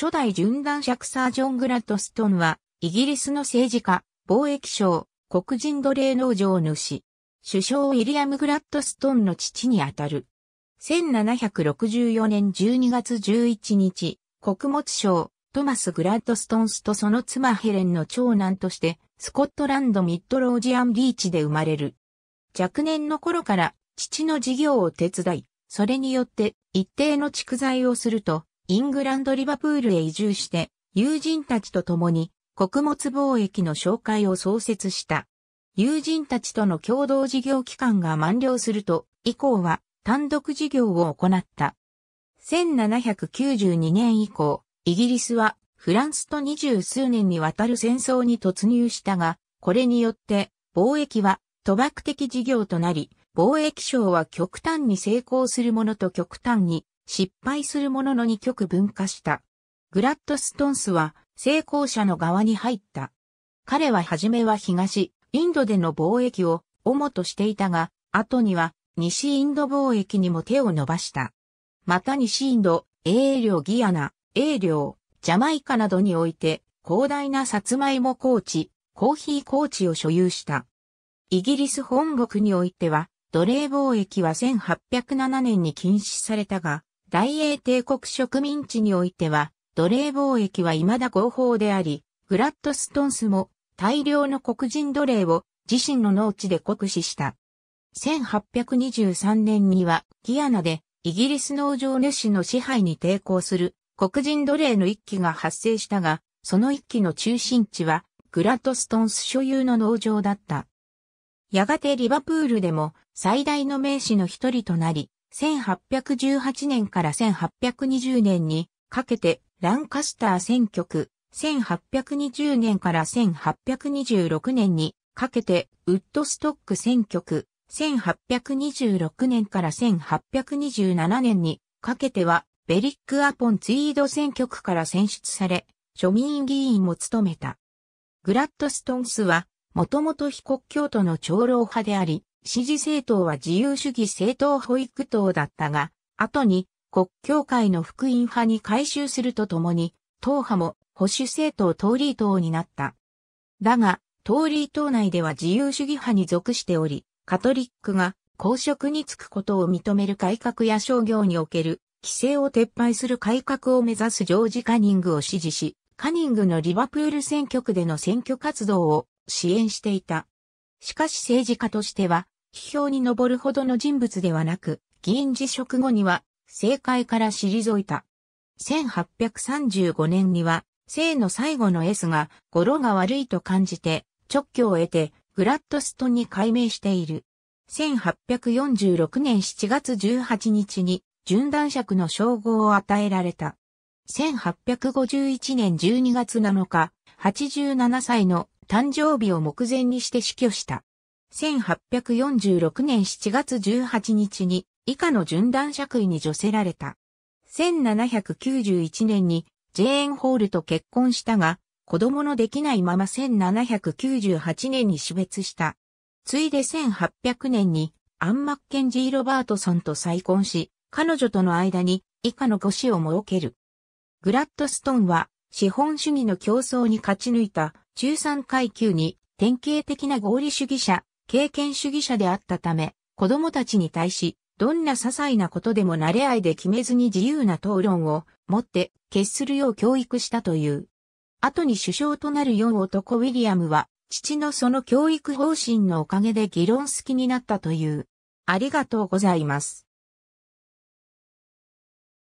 初代シャクサージョン・グラッドストンは、イギリスの政治家、貿易商、黒人奴隷農場主、首相ウィリアム・グラッドストンの父にあたる。1764年12月11日、穀物商、トマス・グラッドストンスとその妻ヘレンの長男として、スコットランド・ミッドロージアン・ビーチで生まれる。若年の頃から父の事業を手伝い、それによって一定の蓄財をすると、イングランドリバプールへ移住して、友人たちと共に穀物貿易の紹介を創設した。友人たちとの共同事業期間が満了すると、以降は単独事業を行った。1792年以降、イギリスはフランスと二十数年にわたる戦争に突入したが、これによって貿易は賭博的事業となり、貿易省は極端に成功するものと極端に失敗するものの2極分化した。グラッドストンスは成功者の側に入った。彼は初めは東、インドでの貿易を主としていたが、後には西インド貿易にも手を伸ばした。また西インド、英領ギアナ、英領、ジャマイカなどにおいて広大なサツマイモ高地、コーヒー高地を所有した。イギリス本国においては、奴隷貿易は1807年に禁止されたが、大英帝国植民地においては、奴隷貿易は未だ合法であり、グラッドストンスも大量の黒人奴隷を自身の農地で酷使した。1823年にはギアナでイギリス農場主の支配に抵抗する黒人奴隷の一揆が発生したが、その一揆の中心地はグラッドストンス所有の農場だった。やがてリバプールでも最大の名士の一人となり、1818年から1820年にかけてランカスター選挙区、1820年から1826年にかけてウッドストック選挙区、1826年から1827年にかけてはベリック・アポン・ツイード選挙区から選出され、庶民議員も務めた。グラッドストンスは、もともと非国教徒の長老派であり、支持政党は自由主義政党保育党だったが、後に国教会の福音派に改修するとともに、党派も保守政党トーリー党になった。だが、トーリー党内では自由主義派に属しており、カトリックが公職に就くことを認める改革や商業における規制を撤廃する改革を目指すジョージ・カニングを支持し、カニングのリバプール選挙区での選挙活動を支援していた。しかし政治家としては、批評に上るほどの人物ではなく、議員辞職後には、政界から退いた。1835年には、生の最後の S が語呂が悪いと感じて、直挙を得て、グラッドストンに改名している。1846年7月18日に、準男尺の称号を与えられた。1851年12月7日、87歳の誕生日を目前にして死去した。1846年7月18日に以下の順断爵位に除せられた。1791年にジェーン・ホールと結婚したが、子供のできないまま1798年に死別した。ついで1800年にアン・マッケンジー・ロバートソンと再婚し、彼女との間に以下の5子を設ける。グラッドストンは資本主義の競争に勝ち抜いた中産階級に典型的な合理主義者、経験主義者であったため、子供たちに対し、どんな些細なことでも慣れ合いで決めずに自由な討論を持って決するよう教育したという。後に首相となる4男ウィリアムは、父のその教育方針のおかげで議論好きになったという。ありがとうございます。